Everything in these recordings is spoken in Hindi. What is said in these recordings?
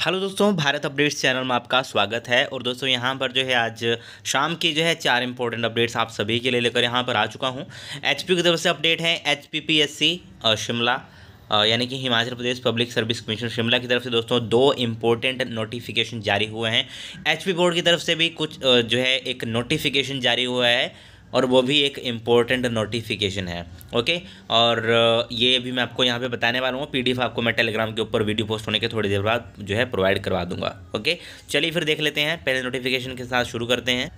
हेलो दोस्तों भारत अपडेट्स चैनल में आपका स्वागत है और दोस्तों यहाँ पर जो है आज शाम की जो है चार इंपॉर्टेंट अपडेट्स आप सभी के लिए लेकर यहाँ पर आ चुका हूँ एचपी की तरफ से अपडेट है एचपीपीएससी शिमला यानी कि Himachal Pradesh public service commission Shimla की तरफ से दोस्तों दो इम्पोर्टेंट नोटिफिकेशन जारी हुए हैं एच बोर्ड की तरफ से भी कुछ जो है एक नोटिफिकेशन जारी हुआ है और वो भी एक इम्पोर्टेंट नोटिफिकेशन है ओके और uh, ये भी मैं आपको यहाँ पे बताने वाला हूँ पीडीएफ आपको मैं टेलीग्राम के ऊपर वीडियो पोस्ट होने के थोड़ी देर बाद जो है प्रोवाइड करवा दूंगा ओके चलिए फिर देख लेते हैं पहले नोटिफिकेशन के साथ शुरू करते हैं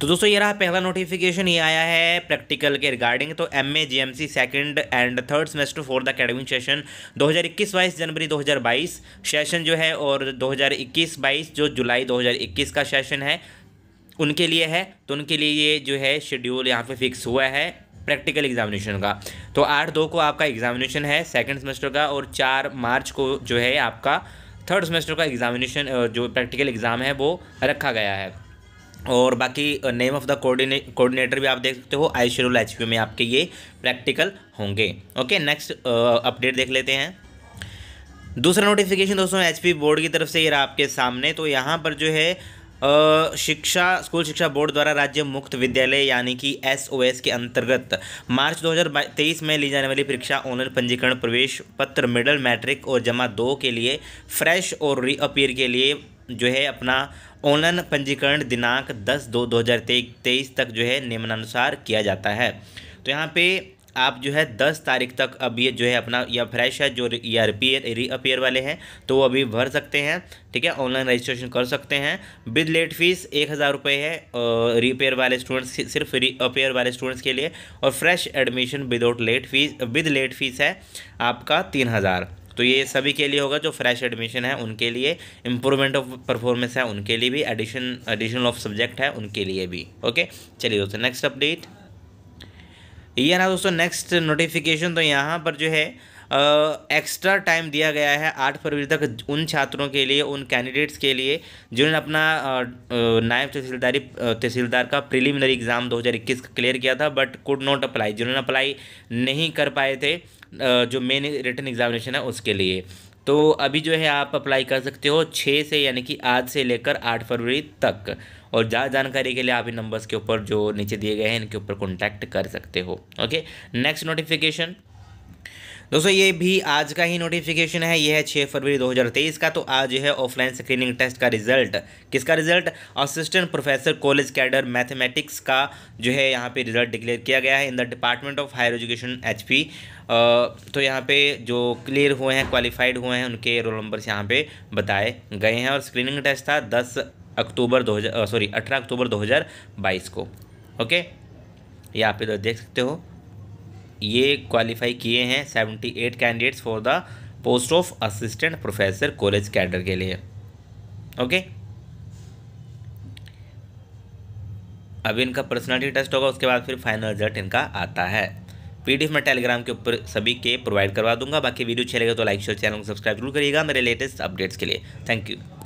तो दोस्तों ये रहा पहला नोटिफिकेशन ये आया है प्रैक्टिकल के रिगार्डिंग तो M A G M C second and third semester for the academic session 2021 बाईस जनवरी 2022 सेशन जो है और 2021 बाईस जो जुलाई 2021 का सेशन है उनके लिए है तो उनके लिए ये जो है शेड्यूल यहाँ पे फिक्स हुआ है प्रैक्टिकल एग्जामिनेशन का तो आठ दो को आपका एग्जामिनेशन है सेकेंड सेमेस्टर का और चार मार्च को जो है आपका थर्ड सेमेस्टर का एग्जामिनेशन जो प्रैक्टिकल एग्ज़ाम है वो रखा गया है और बाकी name of the coordinate coordinator भी आप देख सकते हो आई शेड्यूल एच में आपके ये प्रैक्टिकल होंगे ओके नेक्स्ट अपडेट देख लेते हैं दूसरा नोटिफिकेशन दोस्तों एच बोर्ड की तरफ से ये रहा आपके सामने तो यहाँ पर जो है शिक्षा स्कूल शिक्षा बोर्ड द्वारा राज्य मुक्त विद्यालय यानी कि एस के अंतर्गत मार्च 2023 में ली जाने वाली परीक्षा ऑनलाइन पंजीकरण प्रवेश पत्र मिडल मैट्रिक और जमा दो के लिए फ्रेश और रीअपीयर के लिए जो है अपना ऑनलाइन पंजीकरण दिनांक 10 दो 2023 तक जो है निम्नानुसार किया जाता है तो यहाँ पे आप जो है दस तारीख तक अब ये जो है अपना या फ्रेश है जो या रिपेयर रीअपेयर वाले हैं तो वो अभी भर सकते हैं ठीक है ऑनलाइन रजिस्ट्रेशन कर सकते हैं विद लेट फीस एक हज़ार रुपये है रिपेयर वाले स्टूडेंट्स सिर्फ रीअपेयर वाले स्टूडेंट्स के लिए और fresh admission without late fee with late fee है आपका तीन हज़ार तो ये सभी के लिए होगा जो फ्रेश एडमिशन है उनके लिए इम्प्रूवमेंट ऑफ परफॉर्मेंस है उनके लिए भी एडिशन एडिशनल ऑफ सब्जेक्ट है उनके लिए भी ओके चलिए दोस्तों नेक्स्ट अपडेट ये ना दोस्तों नेक्स्ट नोटिफिकेशन तो यहाँ पर जो है एक्स्ट्रा टाइम दिया गया है आठ फरवरी तक उन छात्रों के लिए उन कैंडिडेट्स के लिए जिन्होंने अपना नायब तहसीलदारी तहसीलदार का प्रीलिमिनरी एग्ज़ाम 2021 का क्लियर किया था बट कुड नॉट अप्लाई जिन्होंने अप्लाई नहीं कर पाए थे जो मेन रिटर्न एग्जामिनेशन है उसके लिए तो अभी जो है आप अप्लाई कर सकते हो छः से यानी कि आज से लेकर आठ फरवरी तक और ज़्यादा जानकारी के लिए आप इन नंबर्स के ऊपर जो नीचे दिए गए हैं इनके ऊपर कॉन्टैक्ट कर सकते हो ओके नेक्स्ट नोटिफिकेशन दोस्तों ये भी आज का ही नोटिफिकेशन है ये है छः फरवरी 2023 का तो आज जो है ऑफलाइन स्क्रीनिंग टेस्ट का रिजल्ट किसका result assistant professor college cadre mathematics का जो है यहाँ पे रिजल्ट डिक्लेयर किया गया है in the department of higher education HP तो यहाँ पे जो क्लियर हुए हैं क्वालिफाइड हुए हैं उनके रोल नंबर्स यहाँ पर बताए गए हैं और स्क्रीनिंग टेस्ट था दस अक्टूबर दो हज़ार सॉरी अठारह अक्टूबर दो हज़ार बाईस को ओके यहाँ आप इधर तो देख सकते हो ये क्वालिफाई किए हैं seventy eight candidates for the post of assistant professor college cadre के लिए ओके अब इनका पर्सनालिटी टेस्ट होगा उसके बाद फिर फाइनल रिजल्ट इनका आता है पीडीएफ मैं टेलीग्राम के ऊपर सभी के प्रोवाइड करवा दूंगा बाकी वीडियो अच्छे लगे तो लाइक शेयर चैनल को सब्सक्राइब जरूर करिएगा मेरे लेटेस्ट अपडेट्स के लिए थैंक यू